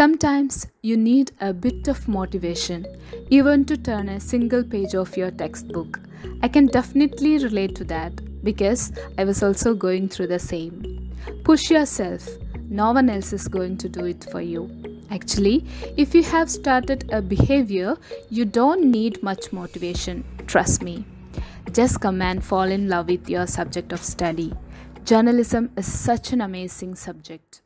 Sometimes you need a bit of motivation, even to turn a single page of your textbook. I can definitely relate to that because I was also going through the same. Push yourself, no one else is going to do it for you. Actually, if you have started a behavior, you don't need much motivation, trust me. Just come and fall in love with your subject of study. Journalism is such an amazing subject.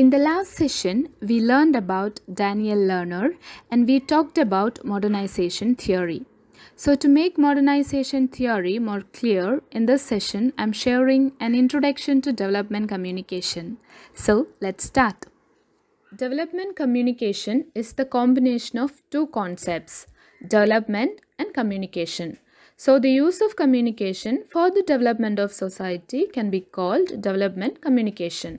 In the last session, we learned about Daniel Lerner and we talked about modernization theory. So to make modernization theory more clear, in this session, I'm sharing an introduction to development communication. So let's start. Development communication is the combination of two concepts, development and communication. So the use of communication for the development of society can be called development communication.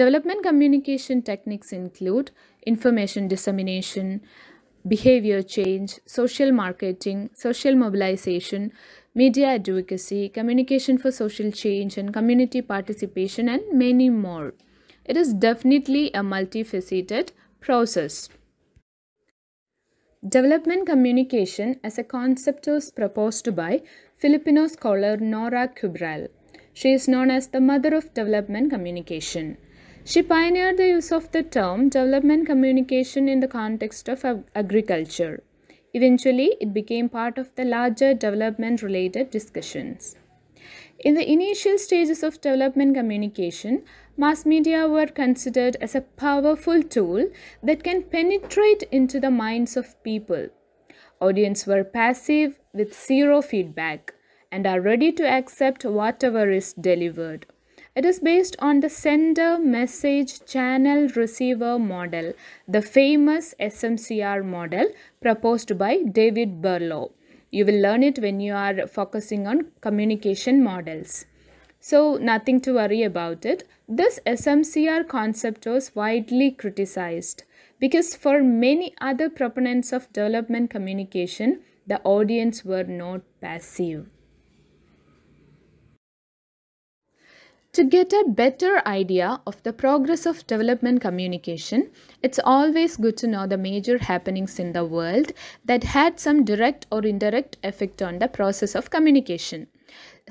Development communication techniques include information dissemination, behavior change, social marketing, social mobilization, media advocacy, communication for social change and community participation and many more. It is definitely a multifaceted process. Development communication as a concept was proposed by Filipino scholar Nora Cubral. She is known as the mother of development communication. She pioneered the use of the term development communication in the context of agriculture. Eventually, it became part of the larger development related discussions. In the initial stages of development communication, mass media were considered as a powerful tool that can penetrate into the minds of people. Audience were passive with zero feedback and are ready to accept whatever is delivered. It is based on the sender message channel receiver model, the famous SMCR model proposed by David Burlow. You will learn it when you are focusing on communication models. So nothing to worry about it. This SMCR concept was widely criticized because for many other proponents of development communication, the audience were not passive. To get a better idea of the progress of development communication, it's always good to know the major happenings in the world that had some direct or indirect effect on the process of communication.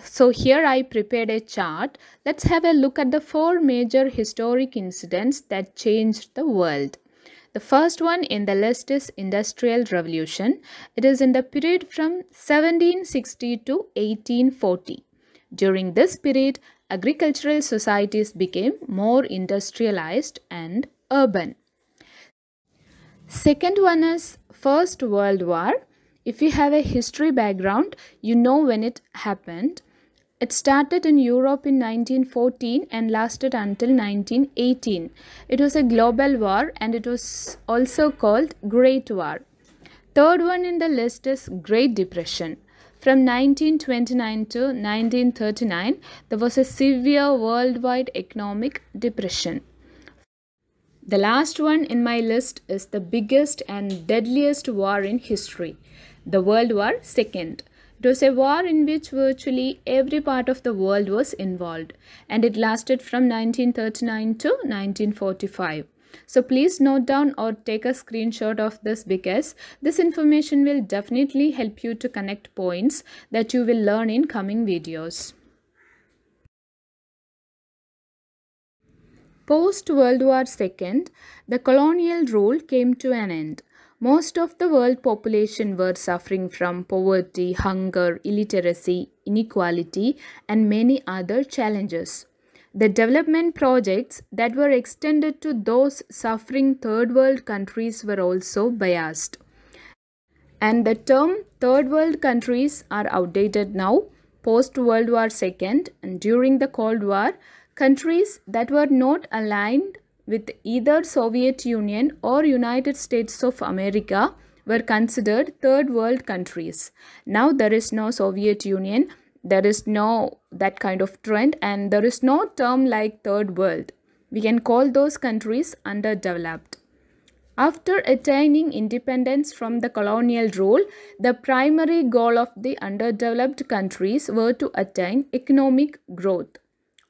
So here I prepared a chart. Let's have a look at the four major historic incidents that changed the world. The first one in the list is Industrial Revolution. It is in the period from 1760 to 1840. During this period, agricultural societies became more industrialized and urban. Second one is First World War. If you have a history background, you know when it happened. It started in Europe in 1914 and lasted until 1918. It was a global war and it was also called Great War. Third one in the list is Great Depression. From 1929 to 1939, there was a severe worldwide economic depression. The last one in my list is the biggest and deadliest war in history, the World War II. It was a war in which virtually every part of the world was involved and it lasted from 1939 to 1945. So please note down or take a screenshot of this because this information will definitely help you to connect points that you will learn in coming videos. Post World War II, the colonial rule came to an end. Most of the world population were suffering from poverty, hunger, illiteracy, inequality, and many other challenges. The development projects that were extended to those suffering third world countries were also biased. And the term third world countries are outdated now. Post World War II and during the Cold War, countries that were not aligned with either Soviet Union or United States of America were considered third world countries. Now there is no Soviet Union there is no that kind of trend and there is no term like third world we can call those countries underdeveloped after attaining independence from the colonial rule the primary goal of the underdeveloped countries were to attain economic growth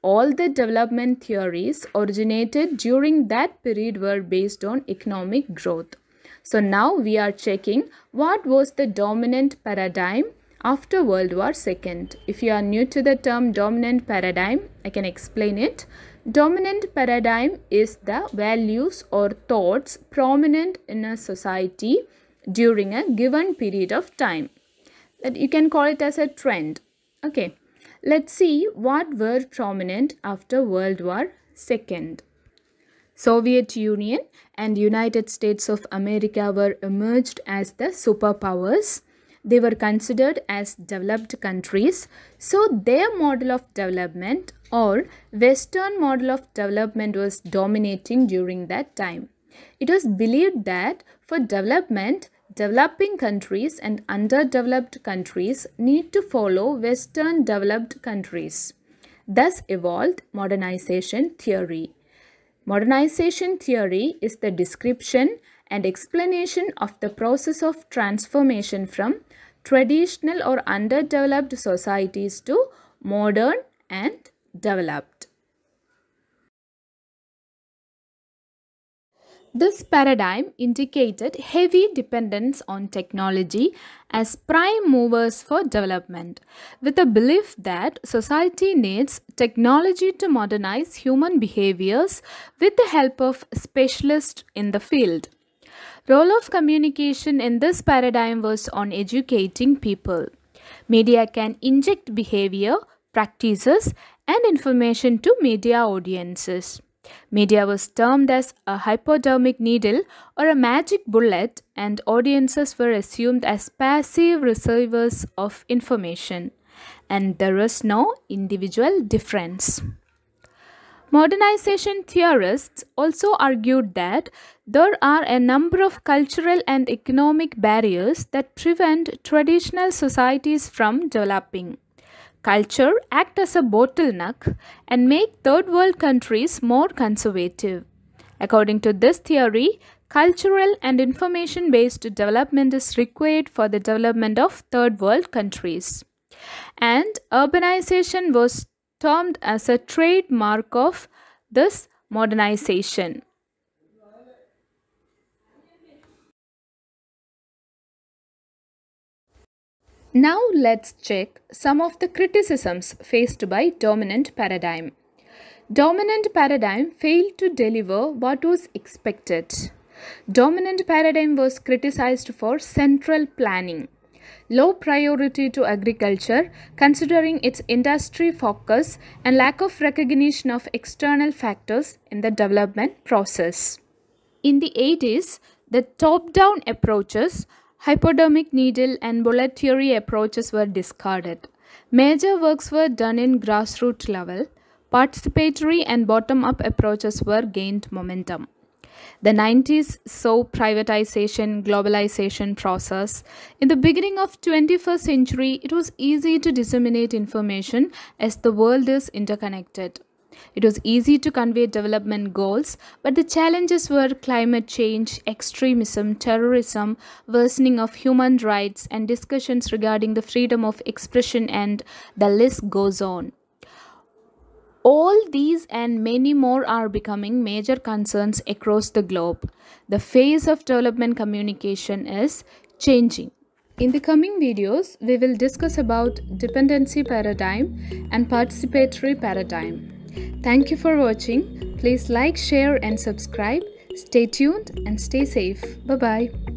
all the development theories originated during that period were based on economic growth so now we are checking what was the dominant paradigm after World War II. If you are new to the term dominant paradigm, I can explain it. Dominant paradigm is the values or thoughts prominent in a society during a given period of time. That you can call it as a trend. Okay, let's see what were prominent after World War II. Soviet Union and United States of America were emerged as the superpowers they were considered as developed countries. So their model of development or Western model of development was dominating during that time. It was believed that for development, developing countries and underdeveloped countries need to follow Western developed countries. Thus evolved modernization theory. Modernization theory is the description and explanation of the process of transformation from traditional or underdeveloped societies to modern and developed. This paradigm indicated heavy dependence on technology as prime movers for development, with a belief that society needs technology to modernize human behaviors with the help of specialists in the field. Role of communication in this paradigm was on educating people. Media can inject behavior, practices, and information to media audiences. Media was termed as a hypodermic needle or a magic bullet, and audiences were assumed as passive receivers of information, and there was no individual difference. Modernization theorists also argued that there are a number of cultural and economic barriers that prevent traditional societies from developing. Culture act as a bottleneck and make third world countries more conservative. According to this theory, cultural and information based development is required for the development of third world countries. And urbanization was termed as a trademark of this modernization. Now let's check some of the criticisms faced by dominant paradigm. Dominant paradigm failed to deliver what was expected. Dominant paradigm was criticized for central planning low priority to agriculture considering its industry focus and lack of recognition of external factors in the development process. In the 80s, the top-down approaches, hypodermic needle and bullet theory approaches were discarded. Major works were done in grassroots level. Participatory and bottom-up approaches were gained momentum. The 90s saw privatization, globalization process. In the beginning of 21st century, it was easy to disseminate information as the world is interconnected. It was easy to convey development goals, but the challenges were climate change, extremism, terrorism, worsening of human rights, and discussions regarding the freedom of expression, and the list goes on. All these and many more are becoming major concerns across the globe. The phase of development communication is changing. In the coming videos, we will discuss about dependency paradigm and participatory paradigm. Thank you for watching. Please like, share and subscribe. Stay tuned and stay safe. Bye-bye.